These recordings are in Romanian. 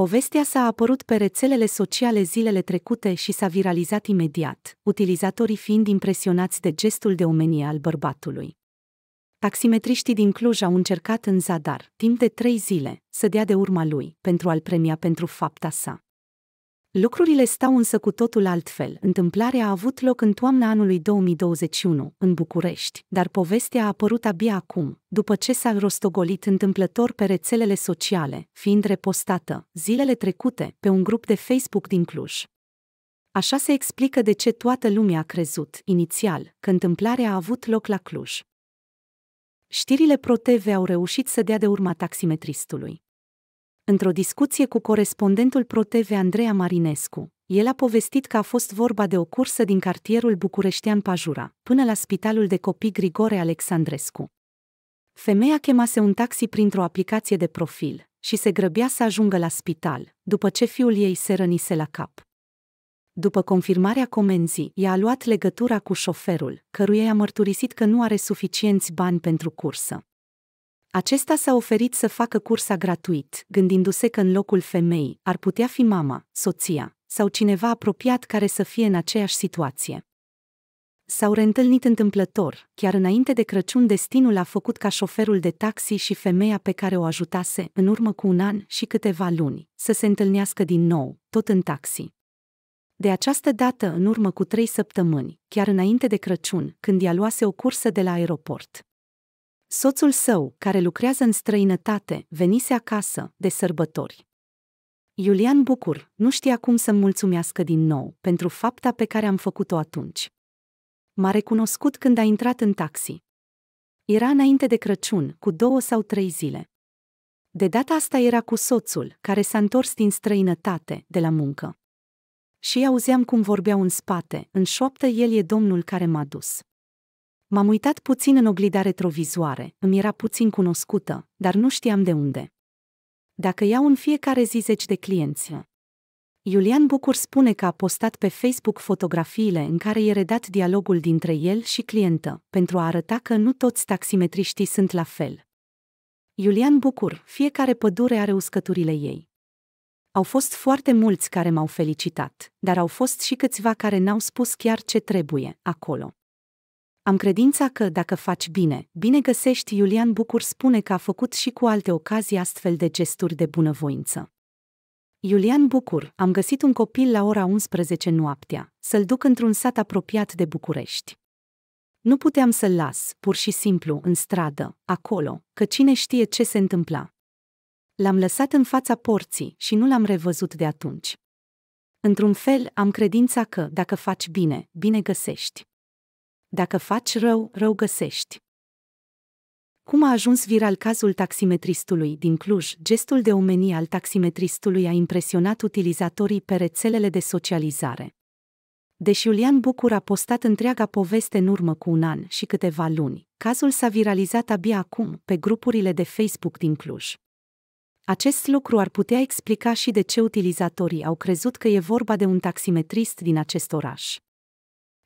Povestea s-a apărut pe rețelele sociale zilele trecute și s-a viralizat imediat, utilizatorii fiind impresionați de gestul de omenie al bărbatului. Taximetriștii din Cluj au încercat în zadar, timp de trei zile, să dea de urma lui, pentru a-l premia pentru fapta sa. Lucrurile stau însă cu totul altfel. Întâmplarea a avut loc în toamna anului 2021, în București, dar povestea a apărut abia acum, după ce s-a rostogolit întâmplător pe rețelele sociale, fiind repostată, zilele trecute, pe un grup de Facebook din Cluj. Așa se explică de ce toată lumea a crezut, inițial, că întâmplarea a avut loc la Cluj. Știrile ProTV au reușit să dea de urma taximetristului. Într-o discuție cu corespondentul ProTV Andreea Marinescu, el a povestit că a fost vorba de o cursă din cartierul bucureștean Pajura, până la spitalul de copii Grigore Alexandrescu. Femeia chemase un taxi printr-o aplicație de profil și se grăbea să ajungă la spital, după ce fiul ei se rănise la cap. După confirmarea comenzii, ea a luat legătura cu șoferul, căruia i-a mărturisit că nu are suficienți bani pentru cursă. Acesta s-a oferit să facă cursa gratuit, gândindu-se că în locul femeii ar putea fi mama, soția sau cineva apropiat care să fie în aceeași situație. S-au reîntâlnit întâmplător, chiar înainte de Crăciun destinul a făcut ca șoferul de taxi și femeia pe care o ajutase, în urmă cu un an și câteva luni, să se întâlnească din nou, tot în taxi. De această dată, în urmă cu trei săptămâni, chiar înainte de Crăciun, când ea luase o cursă de la aeroport. Soțul său, care lucrează în străinătate, venise acasă, de sărbători. Iulian Bucur nu știa cum să-mi mulțumească din nou pentru fapta pe care am făcut-o atunci. M-a recunoscut când a intrat în taxi. Era înainte de Crăciun, cu două sau trei zile. De data asta era cu soțul, care s-a întors din străinătate, de la muncă. Și auzeam cum vorbeau în spate, în șoaptă el e domnul care m-a dus. M-am uitat puțin în oglinda retrovizoare, îmi era puțin cunoscută, dar nu știam de unde. Dacă iau în fiecare zi zeci de clienți. Iulian Bucur spune că a postat pe Facebook fotografiile în care e redat dialogul dintre el și clientă, pentru a arăta că nu toți taximetriștii sunt la fel. Iulian Bucur, fiecare pădure are uscăturile ei. Au fost foarte mulți care m-au felicitat, dar au fost și câțiva care n-au spus chiar ce trebuie acolo. Am credința că, dacă faci bine, bine găsești, Iulian Bucur spune că a făcut și cu alte ocazii astfel de gesturi de bunăvoință. Iulian Bucur, am găsit un copil la ora 11 noaptea, să-l duc într-un sat apropiat de București. Nu puteam să-l las, pur și simplu, în stradă, acolo, că cine știe ce se întâmpla. L-am lăsat în fața porții și nu l-am revăzut de atunci. Într-un fel, am credința că, dacă faci bine, bine găsești. Dacă faci rău, rău găsești. Cum a ajuns viral cazul taximetristului din Cluj, gestul de omenie al taximetristului a impresionat utilizatorii pe rețelele de socializare. Deși Iulian Bucur a postat întreaga poveste în urmă cu un an și câteva luni, cazul s-a viralizat abia acum pe grupurile de Facebook din Cluj. Acest lucru ar putea explica și de ce utilizatorii au crezut că e vorba de un taximetrist din acest oraș.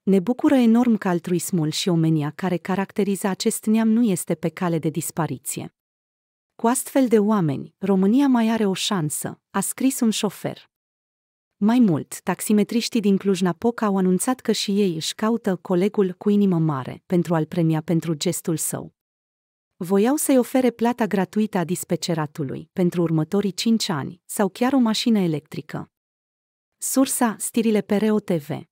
Ne bucură enorm că altruismul și omenia care caracteriza acest neam nu este pe cale de dispariție. Cu astfel de oameni, România mai are o șansă, a scris un șofer. Mai mult, taximetriștii din Cluj-Napoca au anunțat că și ei își caută colegul cu inimă mare pentru a-l premia pentru gestul său. Voiau să-i ofere plata gratuită a dispeceratului pentru următorii 5 ani sau chiar o mașină electrică. Sursa, stirile pe TV.